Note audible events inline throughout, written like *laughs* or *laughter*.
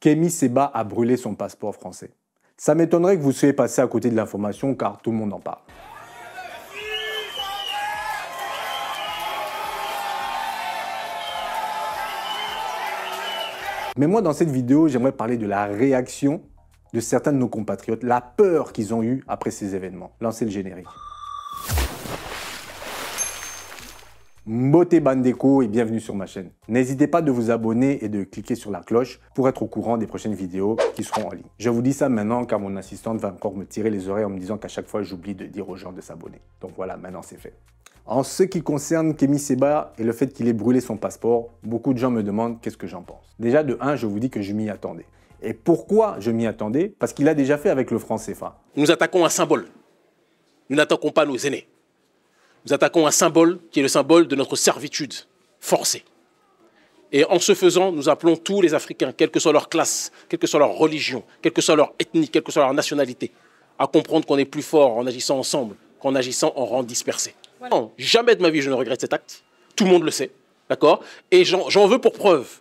Kémy Seba a brûlé son passeport français. Ça m'étonnerait que vous soyez passé à côté de l'information car tout le monde en parle. Mais moi, dans cette vidéo, j'aimerais parler de la réaction de certains de nos compatriotes, la peur qu'ils ont eue après ces événements. Lancez le générique. Mbote Bandeco et bienvenue sur ma chaîne. N'hésitez pas de vous abonner et de cliquer sur la cloche pour être au courant des prochaines vidéos qui seront en ligne. Je vous dis ça maintenant car mon assistante va encore me tirer les oreilles en me disant qu'à chaque fois j'oublie de dire aux gens de s'abonner. Donc voilà, maintenant c'est fait. En ce qui concerne Kemi Seba et le fait qu'il ait brûlé son passeport, beaucoup de gens me demandent qu'est-ce que j'en pense. Déjà de 1, je vous dis que je m'y attendais. Et pourquoi je m'y attendais Parce qu'il a déjà fait avec le franc CFA. Nous attaquons un symbole. Nous n'attaquons pas nos aînés nous attaquons un symbole qui est le symbole de notre servitude forcée. Et en ce faisant, nous appelons tous les Africains, quelle que soit leur classe, quelle que soit leur religion, quelle que soit leur ethnie, quelle que soit leur nationalité, à comprendre qu'on est plus fort en agissant ensemble qu'en agissant en rang dispersé. jamais de ma vie je ne regrette cet acte. Tout le monde le sait. D'accord Et j'en veux pour preuve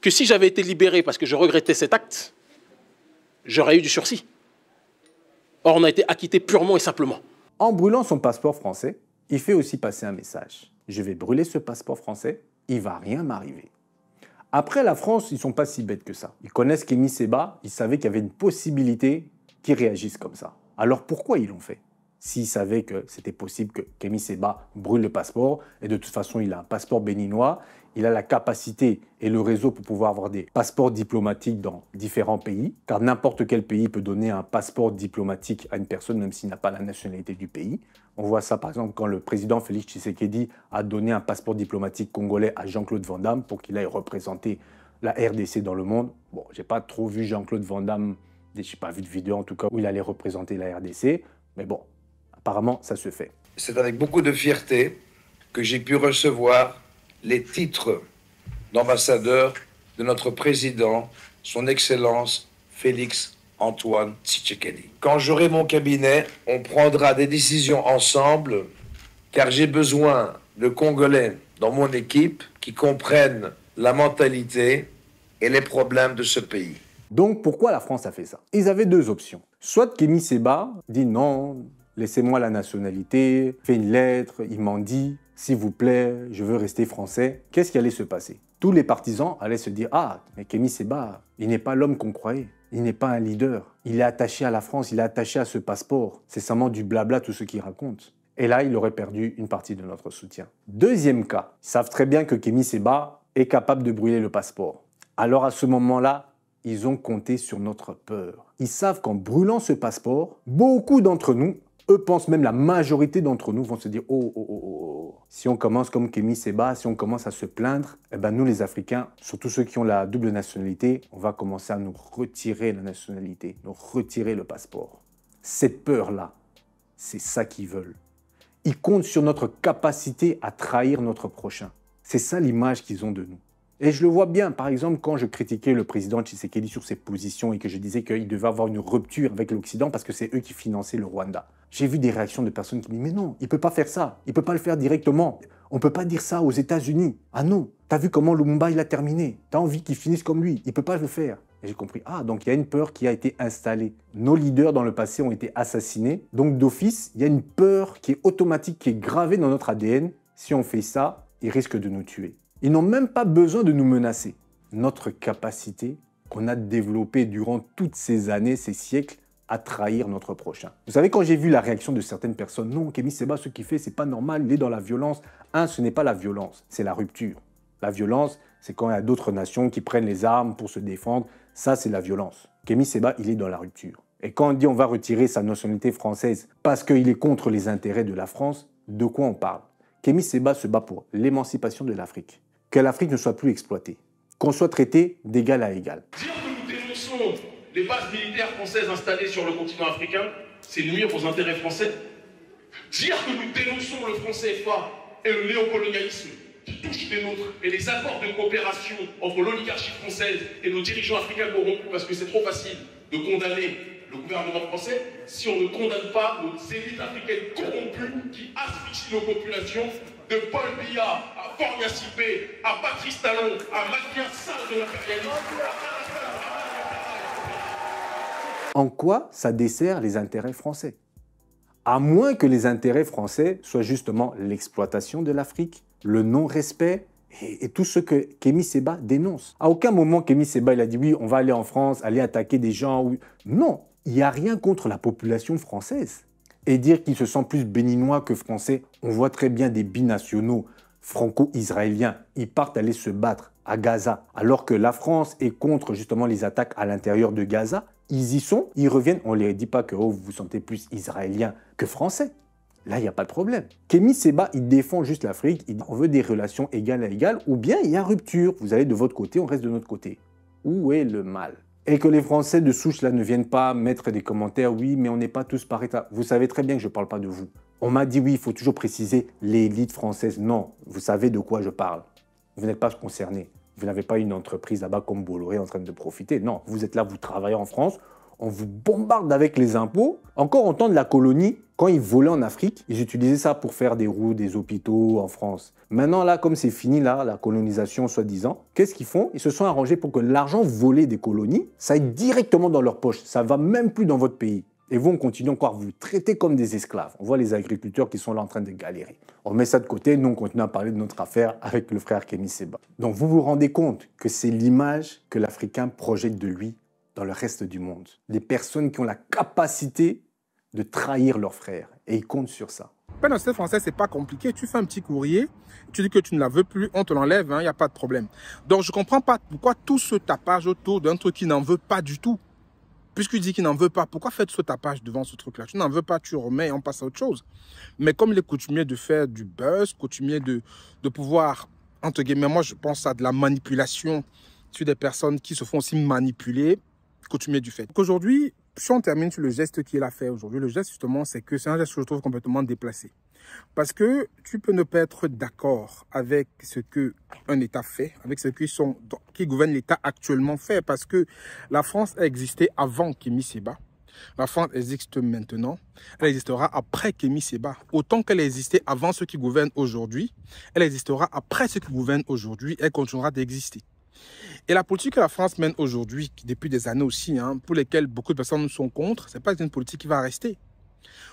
que si j'avais été libéré parce que je regrettais cet acte, j'aurais eu du sursis. Or, on a été acquitté purement et simplement. En brûlant son passeport français, il fait aussi passer un message. Je vais brûler ce passeport français, il va rien m'arriver. Après, la France, ils sont pas si bêtes que ça. Ils connaissent Kémy Seba, ils savaient qu'il y avait une possibilité qu'ils réagissent comme ça. Alors pourquoi ils l'ont fait S'ils savaient que c'était possible que Kémy Seba brûle le passeport, et de toute façon, il a un passeport béninois, il a la capacité et le réseau pour pouvoir avoir des passeports diplomatiques dans différents pays, car n'importe quel pays peut donner un passeport diplomatique à une personne même s'il n'a pas la nationalité du pays. On voit ça par exemple quand le président Félix Tshisekedi a donné un passeport diplomatique congolais à Jean-Claude Van Damme pour qu'il aille représenter la RDC dans le monde. Bon, j'ai pas trop vu Jean-Claude Van Damme, j'ai pas vu de vidéo en tout cas où il allait représenter la RDC, mais bon, apparemment ça se fait. C'est avec beaucoup de fierté que j'ai pu recevoir les titres d'ambassadeur de notre président, son Excellence Félix Antoine Tshisekedi. Quand j'aurai mon cabinet, on prendra des décisions ensemble, car j'ai besoin de Congolais dans mon équipe qui comprennent la mentalité et les problèmes de ce pays. Donc pourquoi la France a fait ça Ils avaient deux options. Soit Kémy Seba dit non, laissez-moi la nationalité, fait une lettre, il m'en dit, s'il vous plaît, je veux rester français, qu'est-ce qui allait se passer Tous les partisans allaient se dire Ah, mais Kémy Seba, il n'est pas l'homme qu'on croyait. Il n'est pas un leader. Il est attaché à la France, il est attaché à ce passeport. C'est seulement du blabla tout ce qu'il raconte. Et là, il aurait perdu une partie de notre soutien. Deuxième cas, ils savent très bien que Kémy Seba est capable de brûler le passeport. Alors à ce moment-là, ils ont compté sur notre peur. Ils savent qu'en brûlant ce passeport, beaucoup d'entre nous, eux pensent même la majorité d'entre nous, vont se dire Oh, oh, oh, oh si on commence comme Kémy Seba, si on commence à se plaindre, eh ben nous les Africains, surtout ceux qui ont la double nationalité, on va commencer à nous retirer la nationalité, nous retirer le passeport. Cette peur-là, c'est ça qu'ils veulent. Ils comptent sur notre capacité à trahir notre prochain. C'est ça l'image qu'ils ont de nous. Et je le vois bien, par exemple, quand je critiquais le président Tshisekedi sur ses positions et que je disais qu'il devait avoir une rupture avec l'Occident parce que c'est eux qui finançaient le Rwanda. J'ai vu des réactions de personnes qui me disent Mais non, il ne peut pas faire ça, il ne peut pas le faire directement. On ne peut pas dire ça aux États-Unis. Ah non, t'as vu comment Lumumba il a terminé. T'as envie qu'il finisse comme lui, il ne peut pas le faire. Et j'ai compris, ah, donc il y a une peur qui a été installée. Nos leaders dans le passé ont été assassinés. Donc d'office, il y a une peur qui est automatique, qui est gravée dans notre ADN. Si on fait ça, il risque de nous tuer. Ils n'ont même pas besoin de nous menacer. Notre capacité qu'on a développée durant toutes ces années, ces siècles, à trahir notre prochain. Vous savez, quand j'ai vu la réaction de certaines personnes, non, Kémy Seba, ce qu'il fait, c'est pas normal, il est dans la violence. Un, ce n'est pas la violence, c'est la rupture. La violence, c'est quand il y a d'autres nations qui prennent les armes pour se défendre. Ça, c'est la violence. Kémy Seba, il est dans la rupture. Et quand on dit on va retirer sa nationalité française parce qu'il est contre les intérêts de la France, de quoi on parle Kémy Seba se bat pour l'émancipation de l'Afrique, que l'Afrique ne soit plus exploitée, qu'on soit traité d'égal à égal. Dire que nous dénonçons les bases militaires françaises installées sur le continent africain, c'est nuire aux intérêts français. Dire que nous dénonçons le français FA et le néocolonialisme qui touche les nôtres et les accords de coopération entre l'oligarchie française et nos dirigeants africains corrompus parce que c'est trop facile de condamner le gouvernement français si on ne condamne pas nos élites africaines corrompues qui asphyxient nos populations de Paul Biya à Patrice Talon, à Mathias de En quoi ça dessert les intérêts français À moins que les intérêts français soient justement l'exploitation de l'Afrique, le non-respect et, tout ce que Kémy Seba dénonce. À aucun moment Kémy Seba il a dit oui, on va aller en France, aller attaquer des gens. Non, il n'y a rien contre la population française. Et dire qu'il se sent plus béninois que français, on voit très bien des binationaux franco-israéliens. Ils partent aller se battre à Gaza, alors que la France est contre justement les attaques à l'intérieur de Gaza. Ils y sont, ils reviennent, on ne leur dit pas que oh, vous vous sentez plus israélien que français. Là, il n'y a pas de problème. Kémy Seba, il défend juste l'Afrique, il on veut des relations égales à égales, ou bien il y a rupture, vous allez de votre côté, on reste de notre côté. Où est le mal et que les Français de souche là ne viennent pas mettre des commentaires, oui, mais on n'est pas tous par état. Vous savez très bien que je ne parle pas de vous. On m'a dit oui, il faut toujours préciser l'élite française. Non, vous savez de quoi je parle. Vous n'êtes pas concerné. Vous n'avez pas une entreprise là-bas comme Bolloré en train de profiter. Non, vous êtes là, vous travaillez en France, on vous bombarde avec les impôts. Encore en temps de la colonie, quand ils volaient en Afrique, ils utilisaient ça pour faire des routes, des hôpitaux en France. Maintenant, là, comme c'est fini, là, la colonisation soi-disant, qu'est-ce qu'ils font Ils se sont arrangés pour que l'argent volé des colonies, ça aille directement dans leur poche. Ça ne va même plus dans votre pays. Et vous, on continue encore à vous traiter comme des esclaves. On voit les agriculteurs qui sont là en train de galérer. On met ça de côté, nous, on continue à parler de notre affaire avec le frère Kémy Seba. Donc, vous vous rendez compte que c'est l'image que l'Africain projette de lui dans le reste du monde. Des personnes qui ont la capacité de trahir leurs frères. Et ils comptent sur ça. Pénalité français, c'est pas compliqué. Tu fais un petit courrier, tu dis que tu ne la veux plus, on te l'enlève, il hein, n'y a pas de problème. Donc, je comprends pas pourquoi tout ce tapage autour d'un truc qui n'en veut pas du tout. Puisque tu dis qu'il n'en veut pas, pourquoi faire ce tapage devant ce truc-là Tu n'en veux pas, tu remets et on passe à autre chose. Mais comme il est coutumier de faire du buzz, coutumier de, de pouvoir, entre guillemets, moi je pense à de la manipulation sur des personnes qui se font aussi manipuler, coutumier du fait. Qu'aujourd'hui, si on termine sur le geste qu'il a fait aujourd'hui, le geste justement, c'est que c'est un geste que je trouve complètement déplacé. Parce que tu peux ne pas être d'accord avec ce que un État fait, avec ce qui, sont, qui gouverne l'État actuellement fait, parce que la France a existé avant Kémy Seba. La France existe maintenant, elle existera après Kémy Seba. Autant qu'elle existait avant ceux qui gouvernent aujourd'hui, elle existera après ceux qui gouvernent aujourd'hui, elle continuera d'exister. Et la politique que la France mène aujourd'hui, depuis des années aussi, hein, pour lesquelles beaucoup de personnes sont contre, n'est pas une politique qui va rester.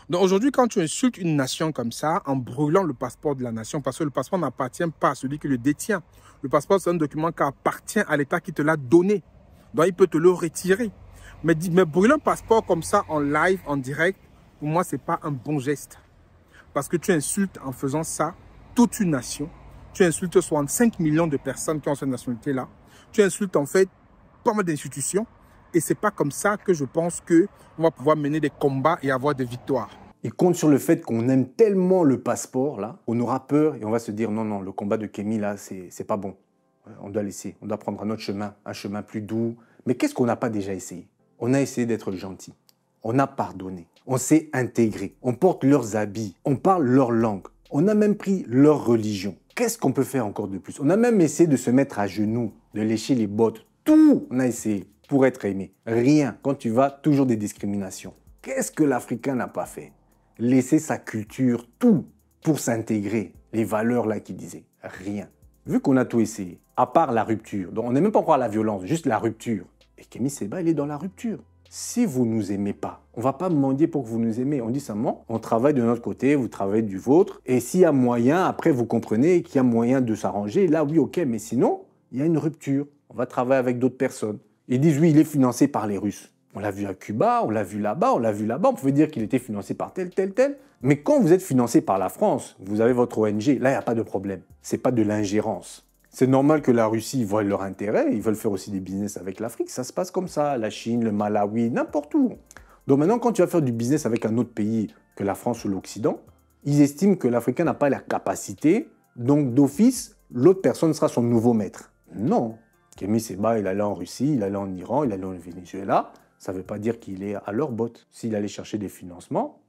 Donc aujourd'hui, quand tu insultes une nation comme ça, en brûlant le passeport de la nation, parce que le passeport n'appartient pas à celui qui le détient. Le passeport, c'est un document qui appartient à l'État qui te l'a donné. Donc il peut te le retirer. Mais, mais brûler un passeport comme ça en live, en direct, pour moi, n'est pas un bon geste. Parce que tu insultes en faisant ça toute une nation tu insultes 65 millions de personnes qui ont cette nationalité-là, tu insultes en fait pas mal d'institutions, et ce n'est pas comme ça que je pense qu'on va pouvoir mener des combats et avoir des victoires. Il compte sur le fait qu'on aime tellement le passeport, là, on aura peur et on va se dire non, non, le combat de Kémy, là, n'est pas bon. On doit laisser, on doit prendre un autre chemin, un chemin plus doux. Mais qu'est-ce qu'on n'a pas déjà essayé On a essayé d'être gentil. On a pardonné. On s'est intégré. On porte leurs habits. On parle leur langue. On a même pris leur religion. Qu'est-ce qu'on peut faire encore de plus On a même essayé de se mettre à genoux, de lécher les bottes. Tout on a essayé pour être aimé. Rien. Quand tu vas, toujours des discriminations. Qu'est-ce que l'Africain n'a pas fait Laisser sa culture, tout, pour s'intégrer. Les valeurs là qui disait. Rien. Vu qu'on a tout essayé, à part la rupture, donc on n'est même pas encore à la violence, juste la rupture. Et Kémy Seba, il est dans la rupture si vous ne nous aimez pas. On va pas mendier pour que vous nous aimez. On dit simplement, on travaille de notre côté, vous travaillez du vôtre. Et s'il y a moyen, après vous comprenez qu'il y a moyen de s'arranger. Là, oui, ok, mais sinon, il y a une rupture. On va travailler avec d'autres personnes. Ils disent, oui, il est financé par les Russes. On l'a vu à Cuba, on l'a vu là-bas, on l'a vu là-bas. On pouvait dire qu'il était financé par tel, tel, tel. Mais quand vous êtes financé par la France, vous avez votre ONG, là, il n'y a pas de problème. C'est pas de l'ingérence. C'est normal que la Russie voit leur intérêt, ils veulent faire aussi des business avec l'Afrique, ça se passe comme ça, la Chine, le Malawi, n'importe où. Donc maintenant, quand tu vas faire du business avec un autre pays que la France ou l'Occident, ils estiment que l'Africain n'a pas la capacité, donc d'office, l'autre personne sera son nouveau maître. Non. Kémy Seba, il allait en Russie, il allait en Iran, il allait en Venezuela, ça ne veut pas dire qu'il est à leur botte. S'il allait chercher des financements,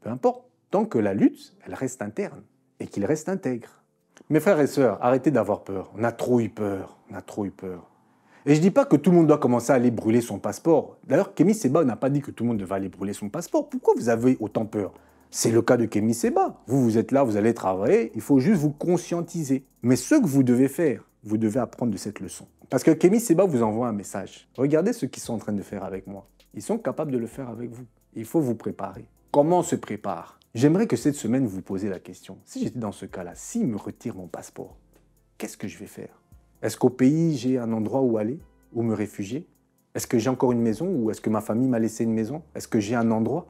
peu importe, tant que la lutte, elle reste interne et qu'il reste intègre. Mes frères et sœurs, arrêtez d'avoir peur. On a trop eu peur. On a trop eu peur. Et je ne dis pas que tout le monde doit commencer à aller brûler son passeport. D'ailleurs, Kémy Seba n'a pas dit que tout le monde devait aller brûler son passeport. Pourquoi vous avez autant peur C'est le cas de Kémy Seba. Vous, vous êtes là, vous allez travailler. Il faut juste vous conscientiser. Mais ce que vous devez faire, vous devez apprendre de cette leçon. Parce que Kémy Seba vous envoie un message. Regardez ce qu'ils sont en train de faire avec moi. Ils sont capables de le faire avec vous. Il faut vous préparer. Comment on se prépare J'aimerais que cette semaine, vous posiez la question. Si j'étais dans ce cas-là, si me retire mon passeport, qu'est-ce que je vais faire Est-ce qu'au pays, j'ai un endroit où aller, où me réfugier Est-ce que j'ai encore une maison ou est-ce que ma famille m'a laissé une maison Est-ce que j'ai un endroit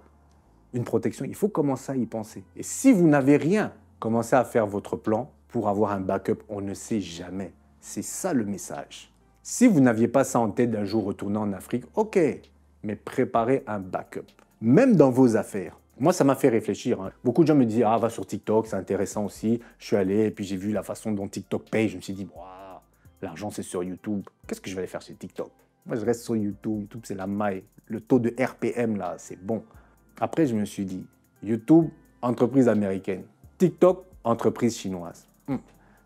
Une protection Il faut commencer à y penser. Et si vous n'avez rien, commencez à faire votre plan pour avoir un backup. On ne sait jamais. C'est ça le message. Si vous n'aviez pas ça en tête d'un jour retourner en Afrique, ok, mais préparez un backup. Même dans vos affaires, moi, ça m'a fait réfléchir. Hein. Beaucoup de gens me disent Ah, va sur TikTok, c'est intéressant aussi. Je suis allé et puis j'ai vu la façon dont TikTok paye. Je me suis dit l'argent, c'est sur YouTube. Qu'est-ce que je vais aller faire sur TikTok Moi, je reste sur YouTube. YouTube, c'est la maille. Le taux de RPM, là, c'est bon. Après, je me suis dit YouTube, entreprise américaine. TikTok, entreprise chinoise. Hmm.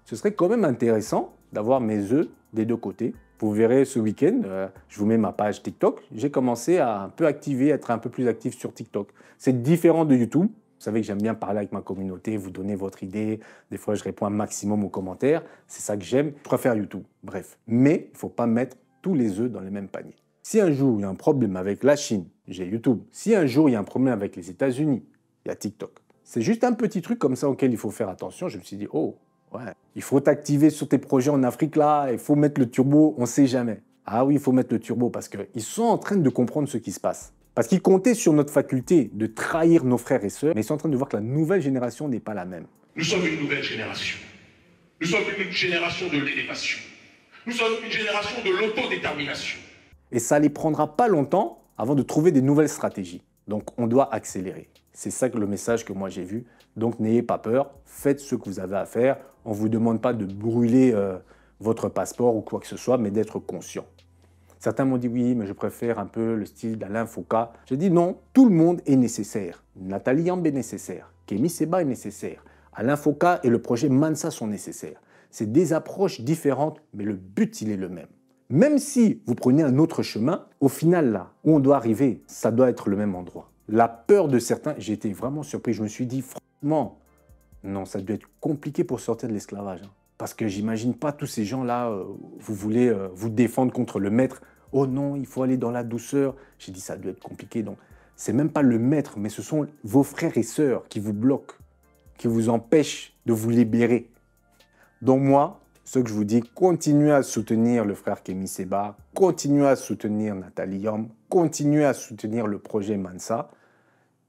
Ce serait quand même intéressant d'avoir mes œufs des deux côtés vous verrez ce week-end, euh, je vous mets ma page TikTok. J'ai commencé à un peu activer, être un peu plus actif sur TikTok. C'est différent de YouTube. Vous savez que j'aime bien parler avec ma communauté, vous donner votre idée. Des fois, je réponds un maximum aux commentaires. C'est ça que j'aime. Je préfère YouTube. Bref. Mais il ne faut pas mettre tous les œufs dans le même panier. Si un jour il y a un problème avec la Chine, j'ai YouTube. Si un jour il y a un problème avec les États-Unis, il y a TikTok. C'est juste un petit truc comme ça auquel il faut faire attention. Je me suis dit, oh, il faut t'activer sur tes projets en Afrique là, il faut mettre le turbo, on sait jamais. Ah oui, il faut mettre le turbo parce qu'ils sont en train de comprendre ce qui se passe. Parce qu'ils comptaient sur notre faculté de trahir nos frères et sœurs, mais ils sont en train de voir que la nouvelle génération n'est pas la même. Nous sommes une nouvelle génération. Nous sommes une génération de l'élévation. Nous sommes une génération de l'autodétermination. Et ça les prendra pas longtemps avant de trouver des nouvelles stratégies. Donc on doit accélérer. C'est ça que le message que moi j'ai vu. Donc n'ayez pas peur, faites ce que vous avez à faire. On ne vous demande pas de brûler euh, votre passeport ou quoi que ce soit, mais d'être conscient. Certains m'ont dit oui, mais je préfère un peu le style d'Alain Foucault. Je dis non, tout le monde est nécessaire. Nathalie Yambe est nécessaire. Kémy Seba est nécessaire. Alain Foucault et le projet Mansa sont nécessaires. C'est des approches différentes, mais le but, il est le même. Même si vous prenez un autre chemin, au final, là, où on doit arriver, ça doit être le même endroit. La peur de certains, j'ai été vraiment surpris. Je me suis dit, franchement, non, ça doit être compliqué pour sortir de l'esclavage. Hein. Parce que j'imagine pas tous ces gens-là, euh, vous voulez euh, vous défendre contre le maître. Oh non, il faut aller dans la douceur. J'ai dit, ça doit être compliqué. Donc, c'est même pas le maître, mais ce sont vos frères et sœurs qui vous bloquent, qui vous empêchent de vous libérer. Donc, moi, ce que je vous dis, continuez à soutenir le frère Kémy Seba, continuez à soutenir Nathalie Yom, continuez à soutenir le projet Mansa.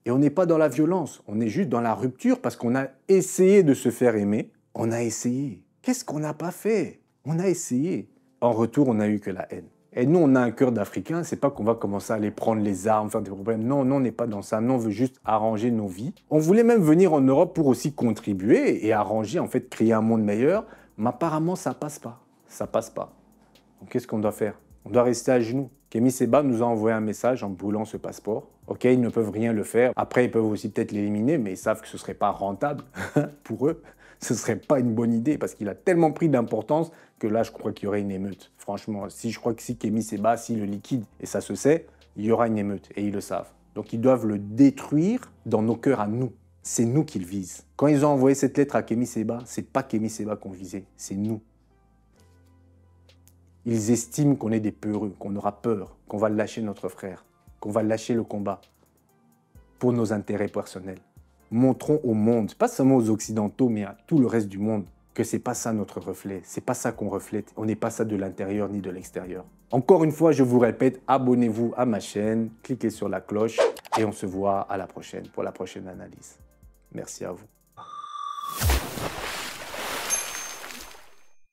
Et on n'est pas dans la violence, on est juste dans la rupture parce qu'on a essayé de se faire aimer. On a essayé. Qu'est-ce qu'on n'a pas fait On a essayé. En retour, on n'a eu que la haine. Et nous, on a un cœur d'Africain, c'est pas qu'on va commencer à aller prendre les armes, faire des problèmes. Non, non, on n'est pas dans ça. Non, on veut juste arranger nos vies. On voulait même venir en Europe pour aussi contribuer et arranger, en fait, créer un monde meilleur. Mais apparemment, ça passe pas. Ça passe pas. qu'est-ce qu'on doit faire on doit rester à genoux. Kémy Seba nous a envoyé un message en brûlant ce passeport. Ok, ils ne peuvent rien le faire. Après, ils peuvent aussi peut-être l'éliminer, mais ils savent que ce ne serait pas rentable *laughs* pour eux. Ce ne serait pas une bonne idée parce qu'il a tellement pris d'importance que là, je crois qu'il y aurait une émeute. Franchement, si je crois que si kemi Seba, si le liquide, et ça se sait, il y aura une émeute et ils le savent. Donc ils doivent le détruire dans nos cœurs à nous. C'est nous qu'ils visent. Quand ils ont envoyé cette lettre à kemi Seba, c'est pas kemi Seba qu'on visait, c'est nous. Ils estiment qu'on est des peureux, qu'on aura peur, qu'on va lâcher notre frère, qu'on va lâcher le combat pour nos intérêts personnels. Montrons au monde, pas seulement aux occidentaux, mais à tout le reste du monde, que c'est pas ça notre reflet, c'est pas ça qu'on reflète, on n'est pas ça de l'intérieur ni de l'extérieur. Encore une fois, je vous répète, abonnez-vous à ma chaîne, cliquez sur la cloche et on se voit à la prochaine pour la prochaine analyse. Merci à vous.